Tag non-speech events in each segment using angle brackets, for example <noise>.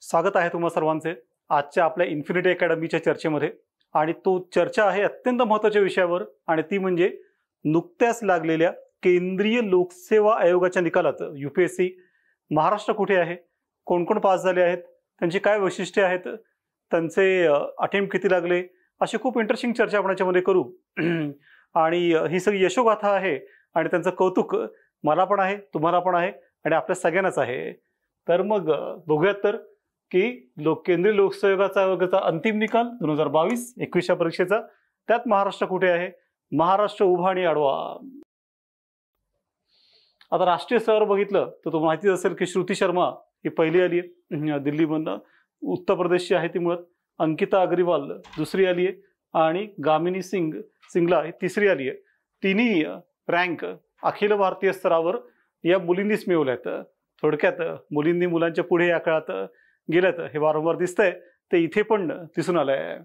स्वागत आहे तुम्हा सर्वांचे आजच्या आपल्या इन्फिनिटी अकॅडमीच्या चर्चेमध्ये आणि तो चर्चा आहे अत्यंत महत्त्वाच्या विषयावर आणि ती म्हणजे नुकत्याच लागलेल्या केंद्रीय लोकसेवा आयोगाच्या निकालात यू महाराष्ट्र कुठे आहे कोण कोण पास झाले आहेत त्यांची काय वैशिष्ट्ये आहेत त्यांचे अटेम्प्ट किती लागले अशी खूप इंटरेस्टिंग चर्चा आपण याच्यामध्ये करू <clears throat> आणि ही सगळी यशोगाथा आहे आणि त्यांचं कौतुक मला पण आहे तुम्हाला पण आहे आणि आपल्या सगळ्यांनाच आहे तर मग बघूयात तर की लोक केंद्रीय लोकसेवाचा वर्गाचा अंतिम निकाल दोन हजार बावीस एकवीसच्या परीक्षेचा त्यात महाराष्ट्र कुठे आहे महाराष्ट्र उभा आणि आडवा आता राष्ट्रीय स्तरावर बघितलं तर तुम्हाला माहितीच असेल की श्रुती शर्मा ही पहिली आली आहे दिल्लीमधनं उत्तर प्रदेशची आहे ती मुळात अंकिता अग्रिवाल दुसरी आली आहे आणि गामिनी सिंग सिंगला ही तिसरी आली आहे तिन्ही रँक अखिल भारतीय स्तरावर या मुलींनीच मिळवल्यात थोडक्यात मुलींनी मुलांच्या पुढे या काळात गेल्यात हे वारंवार दिसतंय ते इथे पण दिसून आलंय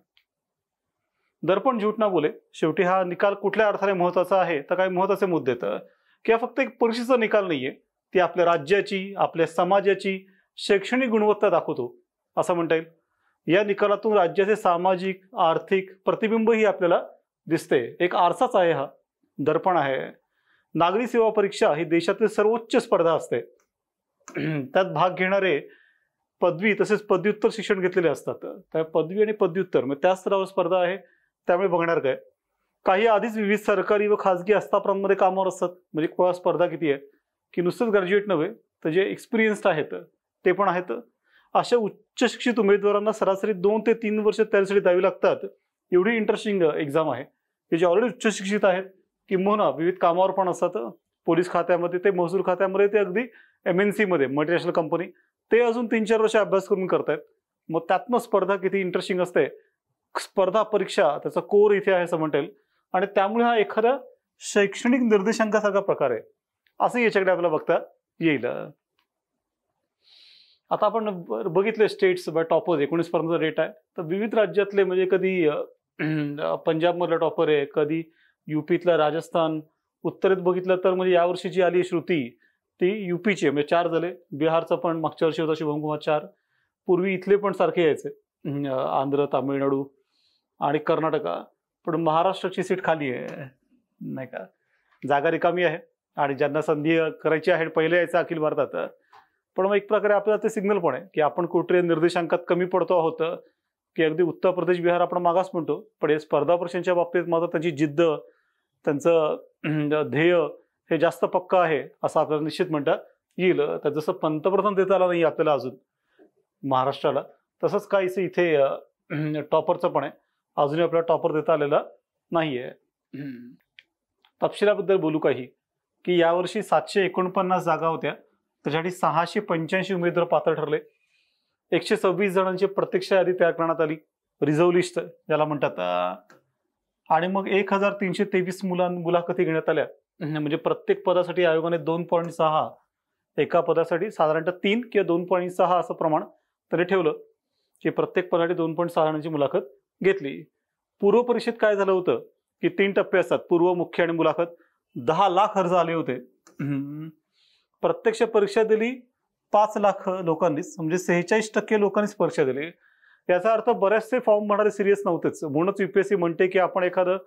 दर्पण ना बोले शेवटी हा निकाल कुठल्या अर्थाने महत्वाचा आहे तर काही महत्वाचे मुद्दे तर किंवा फक्त एक परीक्षेचा निकाल नाहीये ती आपल्या राज्याची आपल्या समाजाची शैक्षणिक गुणवत्ता दाखवतो असं म्हणता येईल या निकालातून राज्याचे सामाजिक आर्थिक प्रतिबिंबही आपल्याला दिसते एक आरसाच आहे हा दर्पण आहे नागरी सेवा परीक्षा ही देशातील सर्वोच्च स्पर्धा असते <clears throat> त्यात भाग घेणारे पदवी तसेच पदव्युत्तर शिक्षण घेतलेले असतात त्या पदवी आणि पदव्युत्तर मग त्या स्तरावर स्पर्धा आहे त्यामुळे बघणार काय काही आधीच विविध सरकारी व खाजगी आस्थापनांमध्ये कामावर असतात म्हणजे कोणा स्पर्धा किती आहे की नुसतंच ग्रॅज्युएट नव्हे तर जे एक्सपिरियन्स्ड आहेत ते पण आहेत अशा उच्च शिक्षित उमेदवारांना सरासरी दोन ते तीन वर्ष त्यासाठी द्यावी लागतात एवढी इंटरेस्टिंग एक्झाम आहे की जे ऑलरेडी उच्च शिक्षित आहेत म्हणा विविध कामावर पण असतात पोलीस खात्यामध्ये ते महसूल खात्यामध्ये ते अगदी एम एन सीमध्ये मल्टीनॅशनल कंपनी ते अजून तीन चार वर्ष अभ्यास करून करतायत मग त्यातनं स्पर्धा किती इंटरेस्टिंग असते स्पर्धा परीक्षा त्याचा कोर इथे आहे असं म्हणता आणि त्यामुळे हा एखादा शैक्षणिक निर्देशांकासारखा प्रकार आहे असं याच्याकडे आपल्याला बघता येईल आता आपण बघितले स्टेट्स बाय टॉपर्स एकोणीस पर्यंतचा रेट आहे तर विविध राज्यातले म्हणजे कधी पंजाबमधला टॉपर आहे कधी युपीतला राजस्थान उत्तरेत बघितलं तर म्हणजे यावर्षी जी आली श्रुती ती युपीची म्हणजे चार झाले बिहारचं पण मागच्या वर्षी होता शुभम चार पूर्वी इथले पण सारखे यायचे आंध्र तामिळनाडू आणि कर्नाटका पण महाराष्ट्राची सीट खाली आहे नाही का जागा रिकामी आहे आणि ज्यांना संधी करायची आहे पहिले यायचं अखिल भारतात पण मग एक प्रकारे आपल्याला ते सिग्नल पण आहे की आपण कुठे निर्देशांकात कमी पडतो आहोत की अगदी उत्तर प्रदेश बिहार आपण मागास म्हणतो पण हे स्पर्धा परीक्षांच्या बाबतीत मात्र त्यांची जिद्द त्यांचं ध्येय हे जास्त पक्क आहे असं आपल्याला निश्चित म्हणता येईल तर जसं पंतप्रधान देता आला नाही आपल्याला अजून महाराष्ट्राला तसंच काहीच इथे <clears throat> टॉपरचं पण आहे अजूनही आपल्याला टॉपर देता आलेला नाहीये तपशिलाबद्दल बोलू काही की यावर्षी सातशे एकोणपन्नास जागा होत्या त्याच्यासाठी सहाशे पंच्याऐंशी उमेदवार पात्र ठरले एकशे सव्वीस जणांची प्रत्यक्ष यादी तयार करण्यात आली रिझर्व लिस्ट ज्याला म्हणतात आणि मग एक हजार तीनशे तेवीस मुलां मुलाखती घेण्यात आल्या म्हणजे प्रत्येक पदासाठी आयोगाने दोन पॉईंट सहा एका पदासाठी साधारणतः तीन किंवा दोन पॉईंट सहा असं प्रमाण तरी ठेवलं की प्रत्येक पदासाठी दोन पॉईंट सहा जणांची मुलाखत घेतली पूर्व परीक्षेत काय झालं होतं की तीन टप्पे असतात पूर्व मुख्य आणि मुलाखत दहा लाख अर्ज आले होते प्रत्यक्ष परीक्षा दिली पाच लाख लोकांनीच म्हणजे सेहेचाळीस टक्के लोकांनीच परीक्षा दिली याचा अर्थ बरेचसे फॉर्म भरणारे सिरियस नव्हतेच म्हणूनच युपीएससी म्हणते की आपण एखादं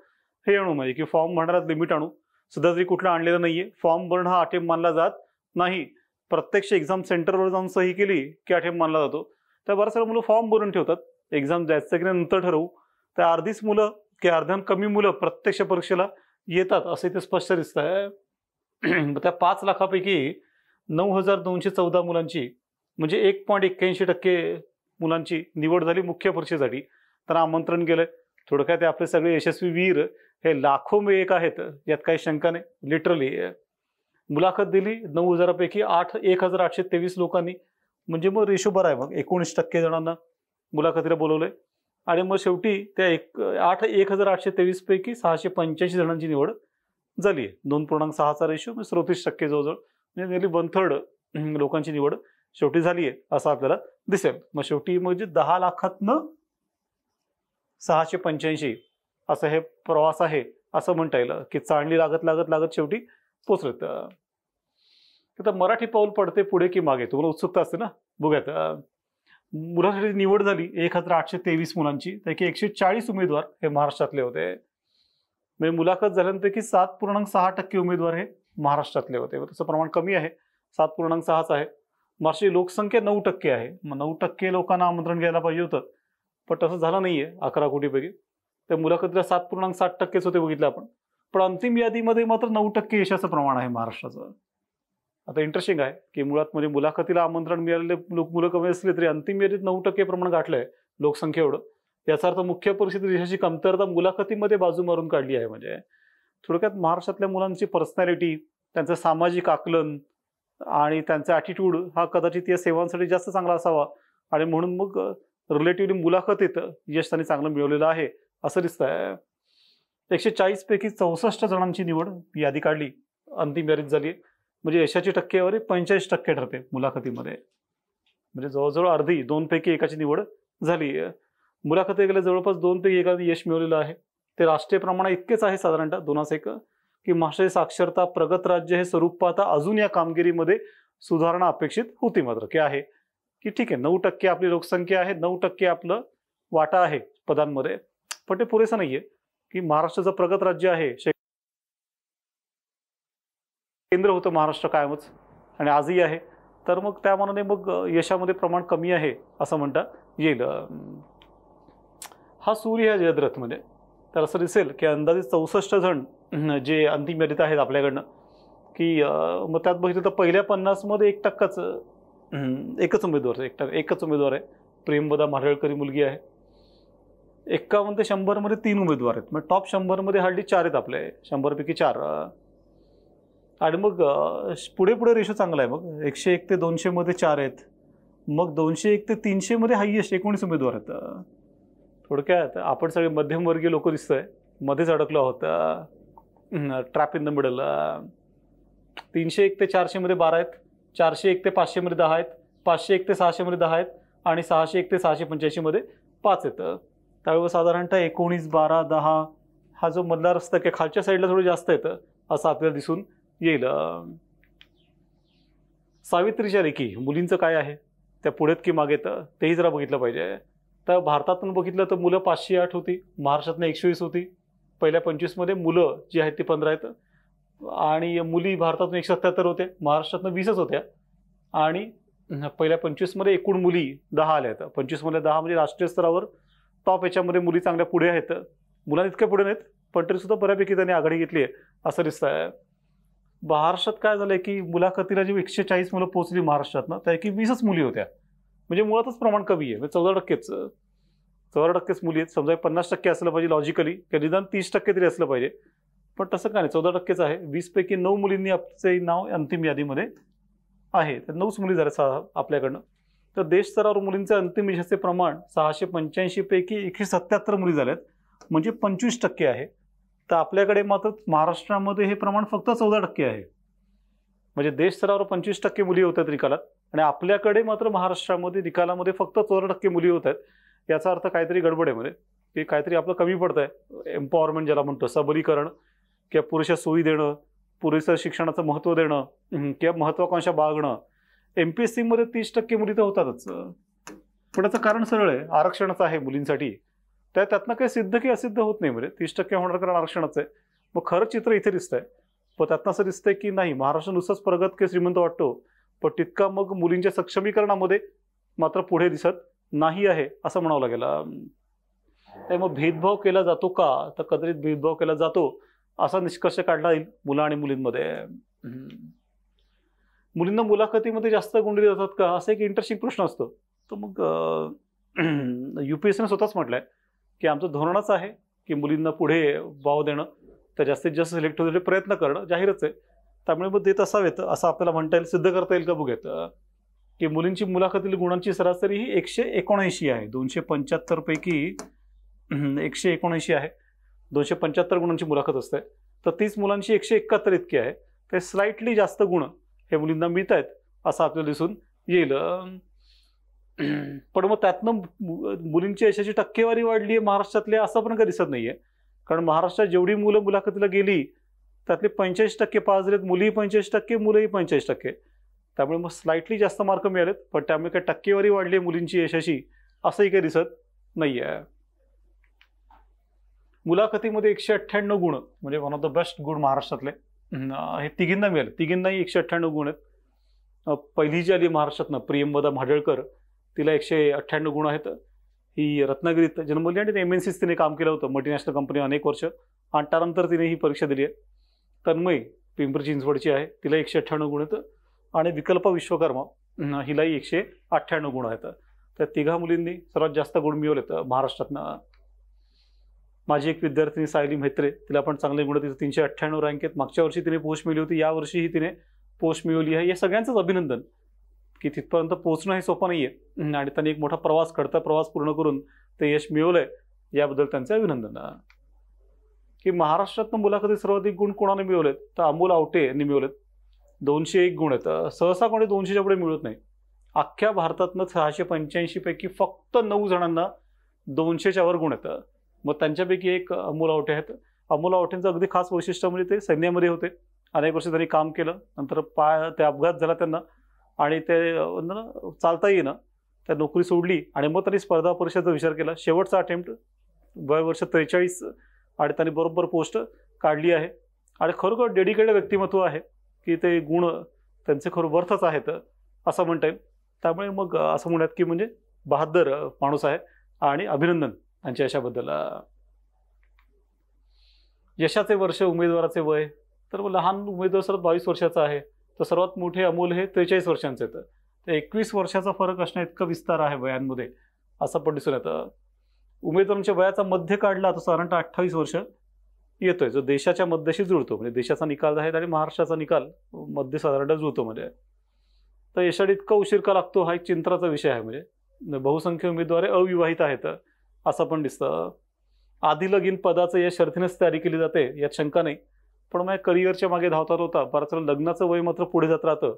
हे आणू म्हणजे की फॉर्म भरणाऱ्यात लिमिट आणू सध्या तरी कुठला आणलेलं नाहीये फॉर्म भरणं हा अटेम मानला जात नाही प्रत्यक्ष एक्झाम सेंटरवर जाऊन सही केली की अटेम मानला जातो त्या बऱ्याच सगळं मुलं फॉर्म भरून ठेवतात एक्झाम जायचं की नंतर ठरवू त्या अर्धीच मुलं की अर्ध्या कमी मुलं प्रत्यक्ष परीक्षेला येतात असं ते स्पष्ट दिसत आहे त्या पाच लाखापैकी नऊ हजार दोनशे चौदा मुलांची म्हणजे एक पॉईंट एक्क्याऐंशी टक्के मुलांची निवड झाली मुख्य परीक्षेसाठी त्यांना आमंत्रण केलं थोडक्यात आपले सगळे यशस्वी वीर हे लाखो एक आहेत यात काही शंका नाही लिटरली मुलाखत दिली नऊ हजारापैकी आठ एक हजार आठशे तेवीस लोकांनी म्हणजे मग रेशो बरा आहे मग एकोणीस टक्के जणांना मुलाखतीला बोलवलंय आणि मग शेवटी त्या एक आठ एक हजार आठशे तेवीस पैकी सहाशे पंच्याऐंशी जणांची निवड झाली आहे दोन पूर्णांक सहाचा रेशो म्हणजे सदोतीस टक्के जवळजवळ म्हणजे नेअरली वन थर्ड लोकांची निवड शेवटी झाली आहे असं आपल्याला दिसेल मग शेवटी म्हणजे दहा लाखातनं सहाशे पंच्याऐंशी असं हे प्रवास आहे असं म्हणता येईल की चांगली लागत लागत लागत शेवटी पोचलेत तर मराठी पाऊल पडते पुढे की मागे तुम्हाला उत्सुकता असते ना बघूयात मुलासाठी निवड झाली एक हजार आठशे तेवीस मुलांची त्यापैकी एकशे चाळीस उमेदवार हे महाराष्ट्रातले होते म्हणजे मुलाखत झाल्यानंतर सात पूर्णांक सहा टक्के उमेदवार हे महाराष्ट्रातले होते त्याचं प्रमाण कमी आहे सात पूर्णांक सहाच आहे महाराष्ट्राची लोकसंख्या नऊ टक्के आहे मग नऊ टक्के लोकांना आमंत्रण घ्यायला पाहिजे होतं पण तसं झालं नाहीये अकरा कोटीपैकी त्या मुलाखतीला सात पूर्णांक सात टक्केच होते बघितलं आपण पण अंतिम यादीमध्ये मात्र नऊ टक्के यशाचं प्रमाण आहे महाराष्ट्राचं आता इंटरेस्टिंग आहे की मुळात म्हणजे मुलाखतीला आमंत्रण मिळालेले लोक मुलं कमी असले तरी अंतिम यादीत नऊ टक्के प्रमाण गाठलंय लोकसंख्या एवढं याचा अर्थ मुख्य परिस्थिती यशाची कमतरता मुलाखतीमध्ये बाजू मारून काढली आहे म्हणजे थोडक्यात महाराष्ट्रातल्या मुलांची पर्सनॅलिटी त्यांचं सामाजिक आकलन आणि त्यांचा ॲटिट्यूड हा कदाचित या सेवांसाठी जास्त चांगला असावा आणि म्हणून मग रिलेटिव्हली मुलाखतीत यश त्यांनी चांगलं मिळवलेलं आहे असं दिसत आहे एकशे चाळीस पैकी चौसष्ट जणांची निवड यादी काढली अंतिम यादीत झाली म्हणजे यशाची टक्केवारी पंचेचाळीस टक्के ठरते मुलाखतीमध्ये म्हणजे जवळजवळ अर्धी दोन पैकी एकाची निवड झाली मुलाखती गेल्या जवळपास दोन पैकी एकाने यश मिळवलेलं आहे ते राष्ट्रीय प्रमाण इतकेच आहे साधारणतः दोनास एक की महाराष्ट्र साक्षरता प्रगत राज्य हे स्वरूप पाहता अजून या कामगिरीमध्ये सुधारणा अपेक्षित होती मात्र की आहे की ठीक आहे नऊ टक्के आपली लोकसंख्या आहे नऊ टक्के आपलं वाटा आहे पदांमध्ये पण ते पुरेसं नाहीये की महाराष्ट्राचं प्रगत राज्य आहे केंद्र होतं महाराष्ट्र कायमच आणि आजही आहे तर मग त्या मनाने मग यशामध्ये प्रमाण कमी आहे असं म्हणता येईल हा सूर्य आहे जयद्रथमध्ये तर असं दिसेल की अंदाजे चौसष्ट जण जे अंतिम यादीत आहेत आपल्याकडनं की मग त्यात बघितलं तर पहिल्या पन्नासमध्ये एक टक्काच एकच उमेदवार एक एकच उमेदवार आहे प्रेमबदा मारळकरी मुलगी आहे एक्कावन्न ते शंभरमध्ये तीन उमेदवार आहेत मग टॉप शंभरमध्ये हार्डली चार आहेत आपले शंभरपैकी चार आणि मग पुढे पुढे रेशो चांगला आहे मग एकशे एक ते दोनशेमध्ये चार आहेत मग दोनशे एक ते तीनशेमध्ये हायेस्ट एकोणीस उमेदवार आहेत थोडक्यात आपण सगळे मध्यमवर्गीय लोक दिसत आहे मध्येच अडकलो होता ट्रॅप इन द मिडल तीनशे एक ते चारशेमध्ये बारा आहेत चारशे एक ते पाचशेमध्ये दहा आहेत पाचशे एक ते सहाशेमध्ये दहा आहेत आणि सहाशे एक ते सहाशे पंच्याऐंशीमध्ये पाच आहेत त्यावेळेस साधारणतः एकोणीस बारा दहा हा जो मधला रस्ता की खालच्या साईडला थोडं जास्त येतं असं आपल्याला दिसून येईल सावित्रीच्या रेखी मुलींचं काय आहे त्या पुढेत की मागेत तेही जरा बघितलं पाहिजे तर भारतातून बघितलं तर मुलं पाचशे आठ होती महाराष्ट्रातनं एकशे वीस होती पहिल्या पंचवीसमध्ये मुलं जी आहेत ती पंधरा आहेत आणि मुली भारतातून एकशे सत्याहत्तर होत्या महाराष्ट्रातनं वीसच होत्या आणि पहिल्या पंचवीसमध्ये एकूण मुली दहा आल्या आहेत पंचवीसमध्ये दहा म्हणजे राष्ट्रीय स्तरावर टॉप याच्यामध्ये मुली चांगल्या पुढे आहेत मुलांना इतक्या पुढे नाहीत पण सुद्धा बऱ्यापैकी त्यांनी आघाडी घेतली आहे असं दिसत आहे महाराष्ट्रात काय झालंय की मुलाखतीला जी एकशे चाळीस मुलं पोहोचली महाराष्ट्रात ना त्यापैकी वीसच मुली होत्या म्हणजे मुळातच प्रमाण कमी आहे म्हणजे चौदा टक्केच चौदा टक्केच मुली आहेत समजा पन्नास टक्के असलं पाहिजे लॉजिकली किंवा निदान तीस टक्के तरी असलं पाहिजे पण तसं काय नाही चौदा टक्केच आहे वीसपैकी नऊ मुलींनी आपचे नाव अंतिम यादीमध्ये आहे तर नऊच मुली झाल्या आपल्याकडनं तर देशस्तरावर मुलींचे अंतिम यशाचे प्रमाण सहाशे पंच्याऐंशीपैकी एकशे सत्याहत्तर मुली आहेत म्हणजे पंचवीस टक्के आहे तर आपल्याकडे मात्र महाराष्ट्रामध्ये हे प्रमाण फक्त चौदा टक्के आहे म्हणजे देशस्तरावर पंचवीस टक्के मुली होत आहेत निकालात आणि आपल्याकडे मात्र महाराष्ट्रामध्ये निकालामध्ये फक्त चौदा टक्के मुली होत आहेत याचा अर्थ काहीतरी गडबड आहे म्हणजे ते काहीतरी आपलं कमी पडत आहे एम्पॉवरमेंट ज्याला म्हणतो सबलीकरण किंवा पुरेशा सोयी देणं पुरेसं शिक्षणाचं महत्त्व देणं किंवा महत्त्वाकांक्षा बाळगणं एमपीएससी मध्ये तीस टक्के मुली तर होतातच पण त्याचं कारण सरळ आहे आरक्षणाचं आहे मुलींसाठी त्या त्यातनं काही सिद्ध की असिद्ध होत नाही म्हणजे तीस टक्के होणार कारण आरक्षणच आहे मग खरं चित्र इथे दिसतंय पण त्यातनं असं दिसतंय की नाही महाराष्ट्र नुसतंच प्रगत की श्रीमंत वाटतो पण तितका मग मुलींच्या सक्षमीकरणामध्ये मात्र पुढे दिसत नाही आहे असं म्हणावं लागेल मग भेदभाव केला जातो का तर कदाचित भेदभाव केला जातो असा निष्कर्ष काढला येईल मुलं आणि मुलींमध्ये मुलींना मुलाखतीमध्ये जास्त गुंडली जातात का असा एक इंटरेस्टिंग प्रश्न असतो तर मग यू पी एस स्वतःच म्हटलं आहे की आमचं धोरणच आहे की मुलींना पुढे वाव देणं तर जास्तीत जास्त सिलेक्ट होण्याचे प्रयत्न करणं जाहीरच आहे त्यामुळे मग देत असावेत असं आपल्याला म्हणता येईल सिद्ध करता येईल का बघेत की मुलींची मुलाखतीतील गुणांची सरासरी ही एकशे एकोणऐंशी आहे दोनशे पंच्याहत्तरपैकी एकशे एकोणऐंशी आहे दोनशे पंच्याहत्तर गुणांची मुलाखत असते तर तीच मुलांची एकशे एकाहत्तर इतकी आहे ते स्लाइटली जास्त गुण हे मुलींना मिळत आहेत असं आपल्याला दिसून येईल पण मग त्यातनं मुलींची यशाची टक्केवारी वाढली आहे महाराष्ट्रातली असं पण काही दिसत नाहीये कारण महाराष्ट्रात जेवढी मुलं मुलाखतीला गेली त्यातले पंचेचाळीस टक्के पास झालेत मुलीही पंचेचाळीस टक्के मुलंही पंचेचाळीस टक्के त्यामुळे मग स्लाइटली जास्त मार्क मिळालेत पण त्यामुळे काही टक्केवारी वाढली आहे मुलींची यशाची असंही काही दिसत नाही आहे मुलाखतीमध्ये एकशे अठ्ठ्याण्णव गुण म्हणजे वन ऑफ द बेस्ट गुण महाराष्ट्रातले हे तिघींना मिळेल तिघींनाही एकशे अठ्ठ्याण्णव गुण आहेत पहिली जी आली महाराष्ट्रातनं प्रियंबदा म्हाडळकर तिला एकशे अठ्ठ्याण्णव गुण आहेत ही रत्नागिरीत जन्मली आणि एम एन सीच तिने काम केलं होतं मल्टीनॅशनल कंपनी अनेक वर्ष आणि त्यानंतर तिने ही परीक्षा दिली आहे तन्मय पिंपरी चिंचवडची आहे तिला एकशे अठ्ठ्याण्णव गुण आहेत आणि विकल्प विश्वकर्मा हिलाही एकशे अठ्ठ्याण्णव गुण आहेत त्या तिघा मुलींनी सर्वात जास्त गुण मिळवलेत महाराष्ट्रातनं माझी एक विद्यार्थिनी सायली म्हेत्रे तिला पण चांगले गुण तिथे तीनशे अठ्ठ्याण्णव रँक आहेत मागच्या वर्षी तिने पोस्ट मिळली होती या वर्षीही तिने पोस्ट मिळवली आहे या सगळ्यांचंच अभिनंदन की तिथपर्यंत पोहोचणं हे सोपं नाही आहे आणि त्यांनी एक मोठा प्रवास खडता प्रवास पूर्ण करून ते यश मिळवलंय याबद्दल त्यांचे अभिनंदन की महाराष्ट्रातनं मुलाखती सर्वाधिक गुण कोणाने मिळवलेत तर अमोल आवटे यांनी मिळवलेत दोनशे एक गुण आहेत सहसा कोणी दोनशेच्या पुढे मिळत नाही अख्ख्या भारतातनं सहाशे पंच्याऐंशी पैकी फक्त नऊ जणांना दोनशेच्यावर वर गुण आहेत मग त्यांच्यापैकी एक अमोल आवठे आहेत अमोल आवटेंचं अगदी खास वैशिष्ट्य म्हणजे ते सैन्यामध्ये होते अनेक वर्ष त्यांनी काम केलं नंतर पाय ते अपघात झाला त्यांना आणि ते चालता येईना त्या नोकरी सोडली आणि मग त्यांनी स्पर्धा परीक्षेचा विचार केला शेवटचा अटेम्प्ट वय वर्ष त्रेचाळीस आणि त्यांनी बरोबर पोस्ट काढली आहे आणि खरोखर डेडिकेटेड व्यक्तिमत्व आहे की ते गुण त्यांचे खरं वर्थच आहेत असं म्हणता येईल त्यामुळे मग असं म्हणतात की म्हणजे बहादर माणूस आहे आणि अभिनंदन आणि यशाबद्दल यशाचे वर्ष उमेदवाराचे वय तर लहान उमेदवार सर बावीस वर्षाचा आहे तर सर्वात मोठे अमोल हे त्रेचाळीस वर्षांचे येतं तर एकवीस वर्षाचा फरक असणं इतका विस्तार आहे वयांमध्ये असं पण दिसून येतं उमेदवारांच्या वयाचा मध्य काढला तर साधारणतः अठ्ठावीस वर्ष येतोय जो देशाच्या मध्यशी जुळतो म्हणजे देशाचा निकाल आहे आणि महाराष्ट्राचा निकाल मध्य साधारणतः जुळतो म्हणजे तर यशाड इतका उशीर का लागतो हा एक चिंत्राचा विषय आहे म्हणजे बहुसंख्य उमेदवार अविवाहित आहेत असं पण दिसतं आधी लगीन पदाचं या शर्थीनेच तयारी केली जाते यात शंका नाही पण मग करिअरच्या मागे धावतात होता बराच लग्नाचं वय मात्र पुढे जात राहतं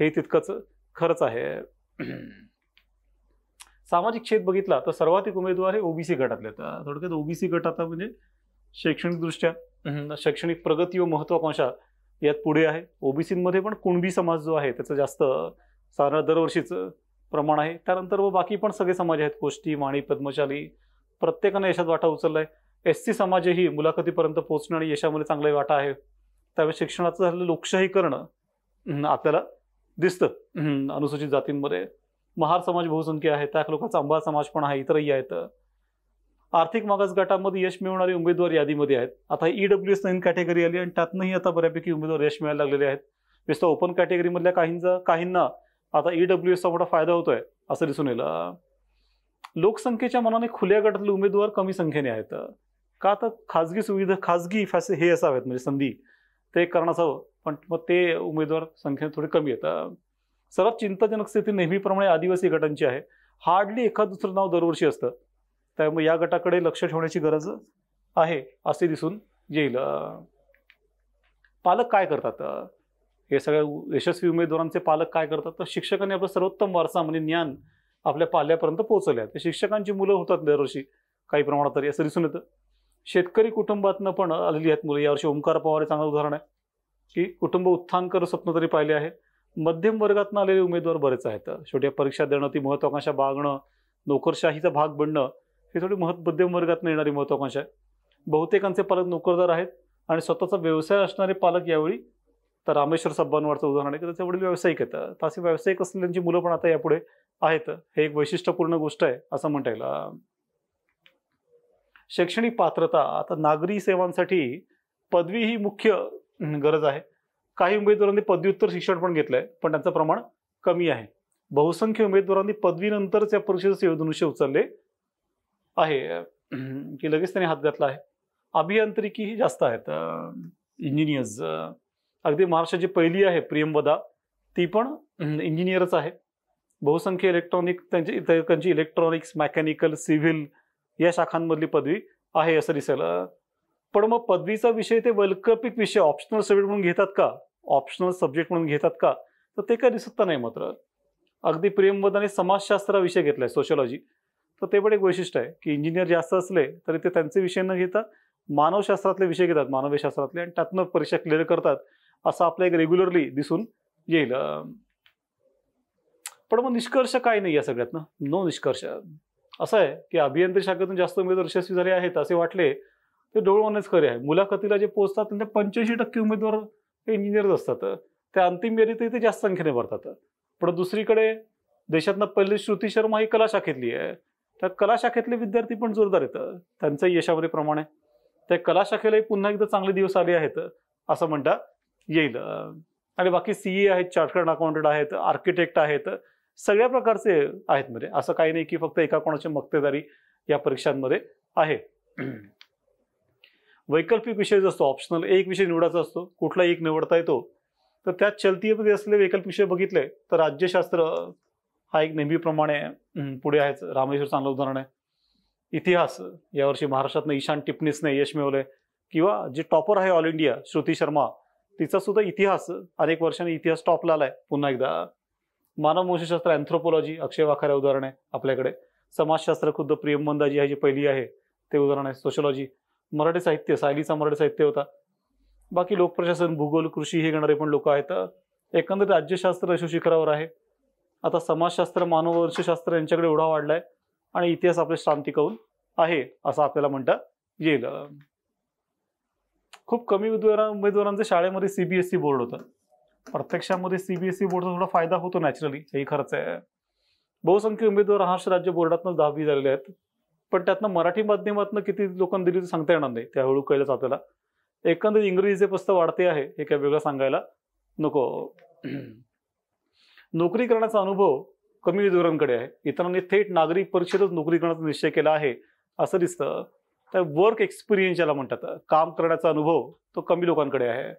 हे तितकंच खरंच आहे सामाजिक क्षेत्र बघितला तर सर्वाधिक उमेदवार हे ओबीसी गटातले तर थोडक्यात ओबीसी गट आता म्हणजे शैक्षणिकदृष्ट्या शैक्षणिक प्रगती व महत्वाकांक्षा यात पुढे आहे मध्ये पण कुणबी समाज जो आहे त्याचं जास्त साधारण दरवर्षीचं प्रमाण आहे त्यानंतर व बाकी पण सगळे समाज आहेत कोष्टी माणी पद्मशाली प्रत्येकानं यशात वाटा उचललाय एस सी समाजही मुलाखतीपर्यंत पोहोचणं आणि यशामध्ये चांगलाही वाटा आहे त्यावेळेस शिक्षणाचं झालेलं लोकशाही करणं आपल्याला दिसतं अनुसूचित जातींमध्ये महार समाज बहुसंख्य आहे त्या लोकांचा अंबा समाज पण आहे इतरही आहेत आर्थिक मागास गटामध्ये यश मिळवणारे उमेदवार यादीमध्ये आहेत आता ईडब्ल्यू e एस नवीन कॅटेगरी आली आणि त्यातनंही आता बऱ्यापैकी उमेदवार यश मिळायला लागलेले आहेत विस्तार ओपन कॅटेगरीमधल्या काहींचा काहींना आता ईडब्ल्यू e एसचा मोठा फायदा होतोय असं दिसून येईल लोकसंख्येच्या मनाने खुल्या गटातले उमेदवार कमी संख्येने आहेत का तर खाजगी सुविधा खाजगी फॅसि हे असावेत म्हणजे संधी ते करणं असावं पण मग ते उमेदवार संख्येने थोडे कमी आहेत सर्वात चिंताजनक स्थिती नेहमीप्रमाणे आदिवासी गटांची आहे हार्डली एखाद दुसरं नाव दरवर्षी असतं त्यामुळे या गटाकडे लक्ष ठेवण्याची गरज आहे असे दिसून येईल पालक काय करतात हे सगळ्या यशस्वी उमेदवारांचे पालक काय करतात तर शिक्षकांनी आपला सर्वोत्तम वारसा म्हणजे ज्ञान आपल्या पाल्यापर्यंत पोहोचल्या आहेत शिक्षकांची मुलं होतात दरवर्षी काही प्रमाणात तरी असं दिसून येतं शेतकरी कुटुंबातनं पण आलेली आहेत मुलं यावर्षी ओंकार पवार हे चांगलं उदाहरण आहे की कुटुंब उत्थान स्वप्न तरी पाहिले आहे मध्यम वर्गातनं आलेले उमेदवार बरेच आहेत छोट्या परीक्षा देणं ती महत्वाकांक्षा बागणं नोकरशाहीचा भाग बनणं हे थोडी महत् मध्यम वर्गातनं येणारी महत्वाकांक्षा आहे बहुतेकांचे पालक नोकरदार आहेत आणि स्वतःचा व्यवसाय असणारे पालक यावेळी तर रामेश्वर सब्बानवाडचं उदाहरण आहे की त्याचे वडील व्यावसायिक आहेत तर व्यावसायिक असलेल्यांची मुलं पण आता यापुढे आहेत हे एक वैशिष्ट्यपूर्ण गोष्ट आहे असं म्हणता येईल शैक्षणिक पात्रता आता नागरी सेवांसाठी पदवी ही मुख्य गरज आहे काही उमेदवारांनी पदव्युत्तर शिक्षण पण घेतलंय पण त्यांचं प्रमाण कमी आहे बहुसंख्य उमेदवारांनी पदवीनंतरच या परीक्षेचं धनुष्य उचलले आहे की लगेच त्यांनी हात घातला आहे अभियांत्रिकी ही जास्त आहेत इंजिनियर्स अगदी महाराष्ट्राची पहिली आहे प्रियमवदा ती पण इंजिनियरच आहे बहुसंख्य इलेक्ट्रॉनिक त्यांची त्यांची इलेक्ट्रॉनिक्स मेकॅनिकल सिव्हिल या शाखांमधली पदवी आहे असं दिसायला पण मग पदवीचा विषय ते वैकल्पिक विषय ऑप्शनल सब्जेक्ट म्हणून घेतात का ऑप्शनल सब्जेक्ट म्हणून घेतात का तर ते काय दिसत नाही मात्र अगदी प्रेमवदाने समाजशास्त्र विषय घेतलाय सोशलॉजी तर ते पण एक वैशिष्ट्य आहे की इंजिनियर जास्त असले तरी ते त्यांचे विषय न घेता मानवशास्त्रातले विषय घेतात मानवशास्त्रातले आणि त्यातनं परीक्षा क्लिअर करतात असं आपलं एक रेग्युलरली दिसून येईल पण मग निष्कर्ष काय नाही या सगळ्यात ना नो निष्कर्ष असं आहे की अभियांत्रिक शाखेतून जास्त उमेदवार यशस्वी झाले आहेत असे वाटले ते डोळवणेच खरे आहे मुलाखतीला जे पोहोचतात त्यांना पंच्याऐंशी टक्के उमेदवार हे इंजिनियर्स असतात त्या अंतिम यादीतही ते जास्त संख्येने भरतात पण दुसरीकडे देशातनं पहिली श्रुती शर्मा ही कला शाखेतली आहे त्या कला शाखेतले विद्यार्थी पण जोरदार येतं त्यांचंही यशामध्ये प्रमाण आहे त्या कला शाखेलाही पुन्हा एकदा चांगले दिवस आले आहेत असं म्हणता येईल आणि बाकी सीए e आहेत चार्टर्ड अकाउंटंट आहेत आर्किटेक्ट आहेत सगळ्या प्रकारचे आहेत म्हणजे असं काही नाही की फक्त एका कोणाची मक्तेदारी या परीक्षांमध्ये आहे <clears throat> वैकल्पिक विषय जो असतो ऑप्शनल एक विषय निवडायचा असतो कुठला एक निवडता येतो तर त्यात चलतीमध्ये असलेले वैकल्पिक विषय बघितले तर राज्यशास्त्र हा एक नेहमीप्रमाणे पुढे आहेच रामेश्वर चांगलं उदाहरण आहे इतिहास यावर्षी महाराष्ट्रातनं ईशान टिपणीसने यश मिळवले किंवा जे टॉपर आहे ऑल इंडिया श्रुती शर्मा तिचा सुद्धा इतिहास अनेक वर्षांनी इतिहास टॉपला आलाय पुन्हा एकदा मानववंशशास्त्र अँथ्रोपॉलॉजी अक्षय वाखारे उदाहरण आहे आपल्याकडे समाजशास्त्र खुद्द प्रियमंदाजी जी पहिली आहे ते उदाहरण आहे सोशोलॉजी मराठी साहित्य सायलीचा मराठी साहित्य होता बाकी लोकप्रशासन भूगोल कृषी हे घेणारे पण लोक आहेत एकंदरीत राज्यशास्त्र शिखरावर आहे आता समाजशास्त्र मानववंशशास्त्र यांच्याकडे एवढा वाढलाय आणि इतिहास आपले श्रांती आहे असं आपल्याला म्हणता येईल खूप कमी उमेदवारांचं शाळेमध्ये सीबीएसई बोर्ड e होतं प्रत्यक्षामध्ये सीबीएसई बोर्डचा e थोडा फायदा होतो नॅचरली हे खर्च आहे बहुसंख्य उमेदवार महाराष्ट्र राज्य बोर्डातनं दहावी झालेले आहेत पण त्यातनं मराठी माध्यमातनं किती लोकांना दिली ते सांगता येणार नाही त्या हळू कळलंच आपल्याला एकंदरीत इंग्रजीचे पुस्तक वाढते आहे हे काय वेगळं सांगायला नको <clears throat> नोकरी करण्याचा अनुभव कमी उमेदवारांकडे आहे इतरांनी थेट नागरिक परीक्षेतच नोकरी करण्याचा निश्चय केला आहे असं दिसतं तर वर्क एक्सपिरियन्स ज्याला म्हणतात काम करण्याचा अनुभव तो कमी लोकांकडे आहे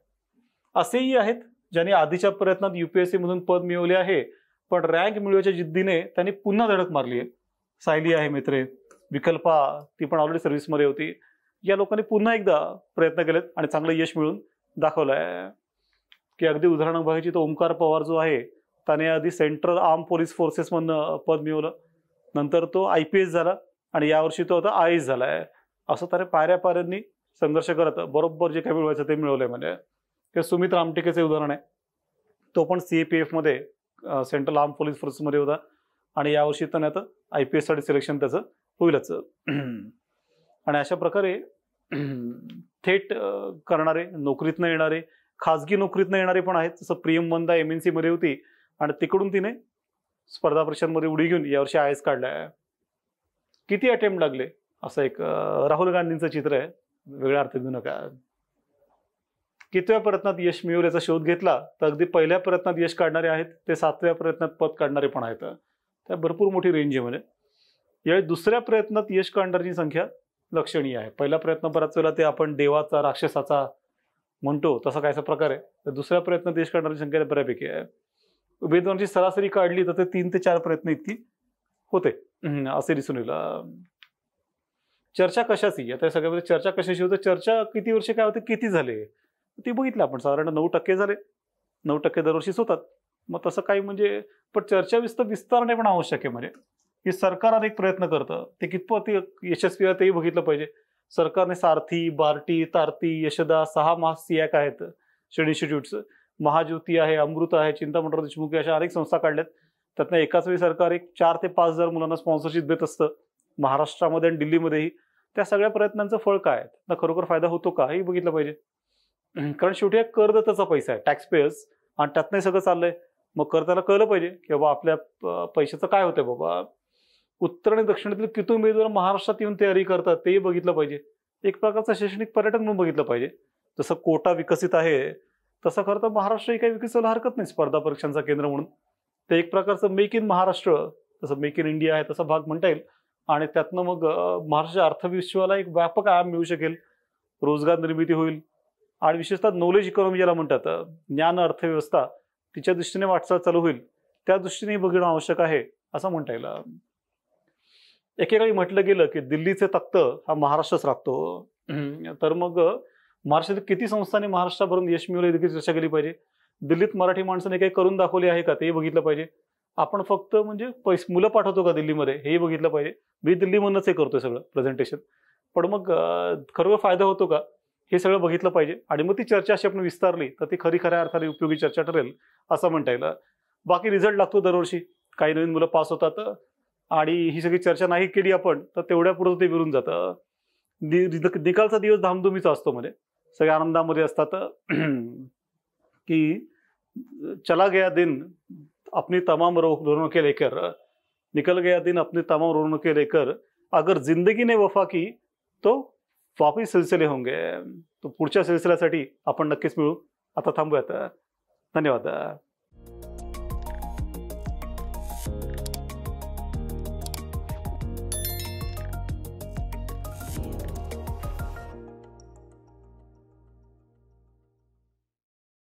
असेही आहेत ज्यांनी आधीच्या प्रयत्नात युपीएससी मधून पद मिळवले आहे पण रँक मिळवायच्या जिद्दीने त्यांनी पुन्हा धडक मारली आहे सायली आहे मित्रे विकल्पा ती पण ऑलरेडी सर्व्हिसमध्ये होती या लोकांनी पुन्हा एकदा प्रयत्न केलेत आणि चांगलं यश मिळून दाखवलं आहे की अगदी उदाहरण बघायची तर ओंकार पवार जो आहे त्याने आधी सेंट्रल आर्म पोलीस फोर्सेसमधनं पद मिळवलं नंतर तो आय पी एस झाला आणि यावर्षी तो आता आय एस झाला आहे असं त्याने पायऱ्या पायऱ्यांनी संघर्ष करत बरोबर जे काही मिळवायचं ते मिळवलंय म्हणजे किंवा सुमित रामटेकेचे उदाहरण आहे तो पण सी ए पी एफमध्ये सेंट्रल आर्म पोलीस फोर्समध्ये होता आणि यावर्षी त्याने आता आय पी एससाठी सिलेक्शन त्याचं होईलच <clears throat> आणि अशा प्रकारे <clears throat> थेट करणारे न येणारे खाजगी न येणारे पण आहेत जसं प्रियम वंदा एम एन सीमध्ये होती आणि तिकडून तिने स्पर्धा परीक्षांमध्ये उडी घेऊन यावर्षी आय एस काढलाय किती अटेम्प्ट लागले असं एक राहुल गांधींचं चित्र आहे वेगळा अर्थ घेऊ नका कितव्या प्रयत्नात यश याचा शोध घेतला तर अगदी पहिल्या प्रयत्नात यश काढणारे आहेत ते सातव्या प्रयत्नात पद काढणारे पण आहेत त्या भरपूर मोठी रेंज आहे म्हणजे यावेळी दुसऱ्या प्रयत्नात यश काढणारी संख्या लक्षणीय आहे पहिला प्रयत्न बराच वेळेला ते आपण देवाचा राक्षसाचा म्हणतो तसा कायचा प्रकार आहे तर दुसऱ्या प्रयत्नात यश काढणारी संख्या बऱ्यापैकी आहे उमेदवारांची सरासरी काढली तर ते तीन ते चार प्रयत्न इतकी होते असे दिसून येईल चर्चा कशाची आता सगळ्यामध्ये चर्चा कशाची होते चर्चा किती वर्षे काय होते किती झाले ते बघितलं आपण साधारण नऊ टक्के झाले नऊ टक्के दरवर्षीच होतात मग तसं काही म्हणजे पण चर्चा विस्तार विस्तारणे पण आवश्यक आहे म्हणजे हे सरकार अनेक प्रयत्न करतं ते कितपत यशस्वी आहे तेही बघितलं पाहिजे सरकारने सारथी बार्टी तारती यशदा सहा महासियाक आहेत शेड इन्स्टिट्यूट्स महाज्योती आहे अमृत आहे चिंतामंडळ देशमुखी अशा अनेक संस्था काढल्यात त्यातनं एकाच वेळी सरकार एक चार ते पाच हजार मुलांना स्पॉन्सरशिप देत असतं महाराष्ट्रामध्ये आणि दिल्लीमध्येही त्या सगळ्या प्रयत्नांचं फळ काय ना खरोखर फायदा होतो का हे बघितलं पाहिजे <clears throat> कारण शेवटी कर करदात्याचा पैसा आहे टॅक्स पेयर्स आणि त्यातनं सगळं चाललंय मग करदाला कळलं पाहिजे की बाबा आपल्या पैशाचं काय होतंय बाबा उत्तर आणि दक्षिणेतील किती उमेदवार महाराष्ट्रात येऊन तयारी करतात तेही बघितलं पाहिजे एक प्रकारचं शैक्षणिक पर्यटन म्हणून बघितलं पाहिजे जसं कोटा विकसित आहे तसं खरं तर महाराष्ट्रही काही विकसित हरकत नाही स्पर्धा परीक्षांचा केंद्र म्हणून ते एक प्रकारचं मेक इन महाराष्ट्र जसं मेक इन इंडिया आहे तसा भाग म्हणता येईल आणि त्यातनं मग महाराष्ट्राच्या अर्थविश्वाला एक व्यापक आयाम मिळू शकेल रोजगार निर्मिती होईल आणि विशेषतः नॉलेज इकॉनॉमी ज्याला म्हणतात ज्ञान अर्थव्यवस्था तिच्या दृष्टीने वाटचाल चालू होईल त्या दृष्टीने बघणं आवश्यक आहे असं म्हणता येईल एकेकाळी म्हटलं गेलं की दिल्लीचे तख्त हा महाराष्ट्रच राखतो तर मग महाराष्ट्रात किती संस्थांनी महाराष्ट्रावरून यश मिळवले देखील चर्चा केली पाहिजे दिल्लीत मराठी माणसाने काही करून दाखवले आहे का ते बघितलं पाहिजे आपण फक्त म्हणजे पैसे मुलं पाठवतो का दिल्लीमध्ये हे बघितलं पाहिजे मी दिल्लीमधूनच हे करतोय सगळं प्रेझेंटेशन पण मग खरोखर फायदा होतो का हे सगळं बघितलं पाहिजे आणि मग ती चर्चा अशी आपण विस्तारली तर ती खरी खऱ्या अर्थाने उपयोगी चर्चा ठरेल असं म्हणता येईल बाकी रिझल्ट लागतो दरवर्षी काही नवीन मुलं पास होतात आणि ही सगळी चर्चा नाही केली आपण तर पुढं ते विरून जातं निकालचा दिवस धामधुमीचा असतो म्हणजे सगळे आनंदामध्ये असतात <clears throat> की चला गया दिन अपनी तमाम रोनों के लेकर निकल गया दिन अपनी तमाम रोनों के लेकर अगर जिंदगी ने वफा की तो फ्लॉपी सिलसिले होंगे तो पुढच्या सिलसिल्यासाठी आपण नक्कीच मिळू आता थांबूयात धन्यवाद